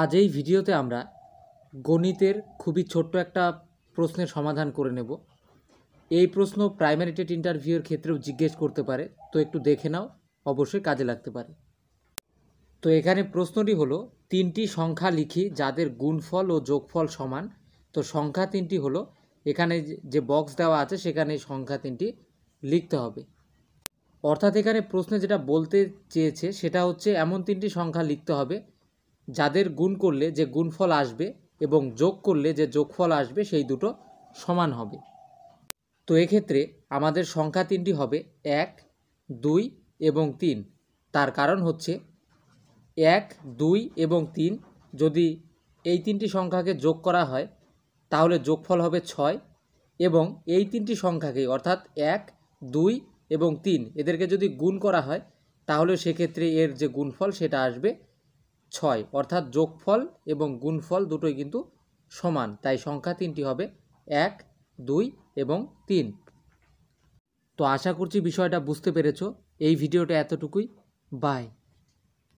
আজ এই ভিডিওতে আমরা গণিতের খুবই ছোট্ট একটা প্রশ্নের সমাধান করে নেব এই প্রশ্ন প্রাইমারি টেট ইন্টারভিউয়ের ক্ষেত্রেও জিজ্ঞেস করতে পারে তো একটু দেখে নাও অবশ্যই কাজে লাগতে পারে তো এখানে প্রশ্নটি হলো তিনটি সংখ্যা লিখি যাদের গুণফল ও যোগফল সমান তো সংখ্যা তিনটি হলো এখানে যে বক্স দেওয়া আছে সেখানে সংখ্যা তিনটি লিখতে হবে অর্থাৎ এখানে প্রশ্নে যেটা বলতে চেয়েছে সেটা হচ্ছে এমন তিনটি সংখ্যা লিখতে হবে যাদের গুণ করলে যে গুণফল আসবে এবং যোগ করলে যে যোগফল আসবে সেই দুটো সমান হবে তো এক্ষেত্রে আমাদের সংখ্যা তিনটি হবে এক দুই এবং তিন তার কারণ হচ্ছে এক দুই এবং তিন যদি এই তিনটি সংখ্যাকে যোগ করা হয় তাহলে যোগফল হবে ছয় এবং এই তিনটি সংখ্যাকে অর্থাৎ এক দুই এবং তিন এদেরকে যদি গুণ করা হয় তাহলে সেক্ষেত্রে এর যে গুণফল সেটা আসবে ছয় অর্থাৎ যোগফল এবং গুণফল দুটোই কিন্তু সমান তাই সংখ্যা তিনটি হবে এক দুই এবং তিন তো আশা করছি বিষয়টা বুঝতে পেরেছ এই ভিডিওটা এতটুকুই বাই